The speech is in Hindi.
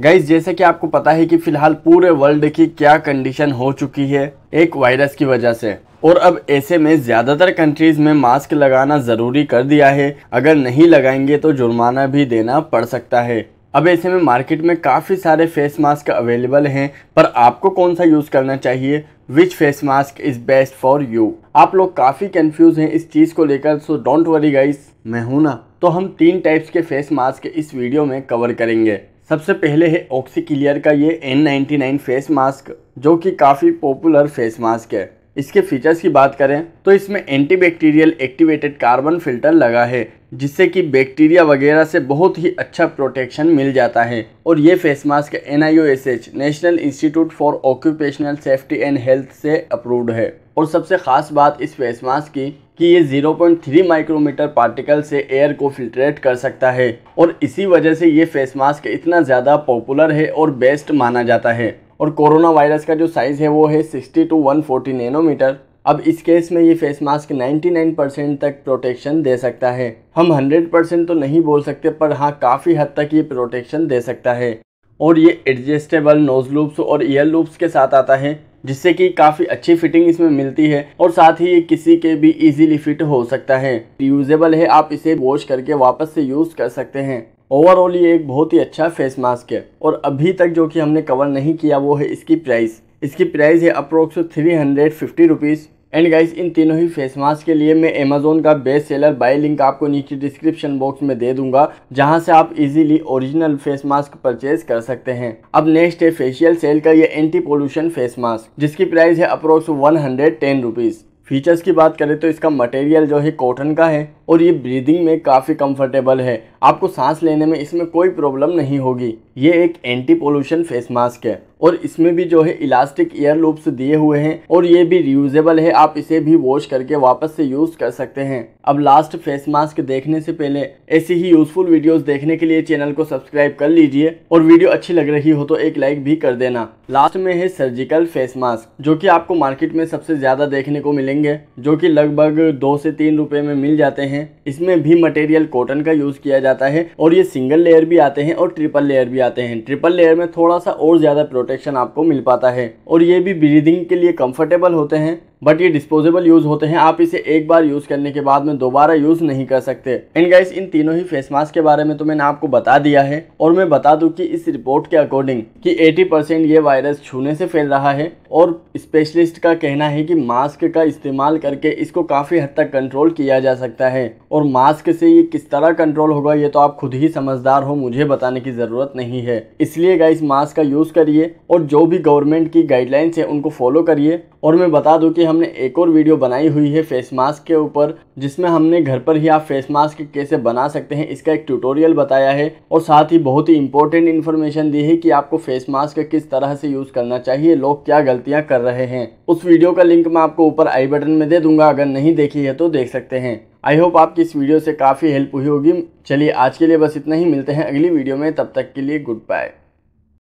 गाइज जैसे कि आपको पता है कि फिलहाल पूरे वर्ल्ड की क्या कंडीशन हो चुकी है एक वायरस की वजह से और अब ऐसे में ज़्यादातर कंट्रीज़ में मास्क लगाना ज़रूरी कर दिया है अगर नहीं लगाएंगे तो जुर्माना भी देना पड़ सकता है अब ऐसे में मार्केट में काफ़ी सारे फेस मास्क अवेलेबल हैं पर आपको कौन सा यूज़ करना चाहिए which face mask is best for you आप लोग काफ़ी कंफ्यूज हैं इस चीज़ को लेकर सो डोंट वरी गाइस मैं हूं ना तो हम तीन टाइप्स के फेस मास्क इस वीडियो में कवर करेंगे सबसे पहले है ऑक्सीक्लियर का ये N99 फेस मास्क जो कि काफ़ी पॉपुलर फेस मास्क है इसके फीचर्स की बात करें तो इसमें एंटीबैक्टीरियल एक्टिवेटेड कार्बन फिल्टर लगा है जिससे कि बैक्टीरिया वगैरह से बहुत ही अच्छा प्रोटेक्शन मिल जाता है और ये face mask N national institute for occupational safety and health से अप्रूव्ड है और सबसे ख़ास बात इस फेस मास्क की कि ये 0.3 माइक्रोमीटर पार्टिकल से एयर को फिल्ट्रेट कर सकता है और इसी वजह से ये फेस मास्क इतना ज़्यादा पॉपुलर है और बेस्ट माना जाता है और कोरोना वायरस का जो साइज़ है वो है सिक्सटी टू वन नैनोमीटर अब इस केस में ये फेस मास्क 99% तक प्रोटेक्शन दे सकता है हम 100% तो नहीं बोल सकते पर हाँ काफ़ी हद तक ये प्रोटेक्शन दे सकता है और ये एडजस्टेबल नोज लूप्स और ईयर लूप्स के साथ आता है जिससे कि काफ़ी अच्छी फिटिंग इसमें मिलती है और साथ ही ये किसी के भी इजीली फिट हो सकता है यूजेबल है आप इसे वॉश करके वापस से यूज़ कर सकते हैं ओवरऑल ये एक बहुत ही अच्छा फेस मास्क है और अभी तक जो कि हमने कवर नहीं किया वो है इसकी प्राइस इसकी प्राइस है approx three hundred fifty rupees and guys इन तीनों ही फेस मास्क के लिए मैं अमेजोन का बेस्ट सेलर बाय लिंक आपको नीचे डिस्क्रिप्शन बॉक्स में दे दूंगा जहां से आप easily original face mask purchase कर सकते हैं अब नेक्स्ट है फेशियल सेल का ये एंटी पोल्यूशन फेस मास्क जिसकी प्राइस है approx one hundred ten features की बात करें तो इसका मटेरियल जो है कॉटन का है और ये ब्रीदिंग में काफ़ी कंफर्टेबल है आपको सांस लेने में इसमें कोई प्रॉब्लम नहीं होगी ये एक एंटी पोल्यूशन फेस मास्क है और इसमें भी जो है इलास्टिक ईयर लूप्स दिए हुए हैं और ये भी रियूजेबल है आप इसे भी वॉश करके वापस से यूज़ कर सकते हैं अब लास्ट फेस मास्क देखने से पहले ऐसी ही यूजफुल वीडियोस देखने के लिए चैनल को सब्सक्राइब कर लीजिए और वीडियो अच्छी लग रही हो तो एक लाइक भी कर देना लास्ट में है सर्जिकल फेस मास्क जो कि आपको मार्केट में सबसे ज़्यादा देखने को मिलेंगे जो कि लगभग दो से तीन रुपये में मिल जाते हैं हैं इसमें भी मटेरियल कॉटन का यूज़ किया जाता है और ये सिंगल लेयर भी आते हैं और ट्रिपल लेयर भी आते हैं ट्रिपल लेयर में थोड़ा सा और ज़्यादा प्रोटेक्शन आपको मिल पाता है और ये भी ब्रीदिंग के लिए कंफर्टेबल होते हैं बट ये डिस्पोजेबल यूज होते हैं आप इसे एक बार यूज करने के बाद में दोबारा यूज नहीं कर सकते एंड गाइस इन तीनों ही फेस मास्क के बारे में तो मैंने आपको बता दिया है और मैं बता दूं कि इस रिपोर्ट के अकॉर्डिंग कि 80 परसेंट ये वायरस छूने से फैल रहा है और स्पेशलिस्ट का कहना है कि मास्क का इस्तेमाल करके इसको काफी हद तक कंट्रोल किया जा सकता है और मास्क से ये किस तरह कंट्रोल होगा ये तो आप खुद ही समझदार हो मुझे बताने की जरूरत नहीं है इसलिए गाइस मास्क का यूज करिए और जो भी गवर्नमेंट की गाइडलाइंस है उनको फॉलो करिए और मैं बता दूं कि हमने एक और वीडियो बनाई हुई है फेस मास्क के ऊपर जिसमें हमने घर पर ही आप फेस मास्क कैसे बना सकते हैं इसका एक ट्यूटोरियल बताया है और साथ ही बहुत ही इंपॉर्टेंट इन्फॉर्मेशन दी है कि आपको फेस मास्क किस तरह से यूज़ करना चाहिए लोग क्या गलतियाँ कर रहे हैं उस वीडियो का लिंक मैं आपको ऊपर आई बटन में दे दूंगा अगर नहीं देखी है तो देख सकते हैं आई होप आपकी इस वीडियो से काफ़ी हेल्प हुई होगी चलिए आज के लिए बस इतना ही मिलते हैं अगली वीडियो में तब तक के लिए गुड बाय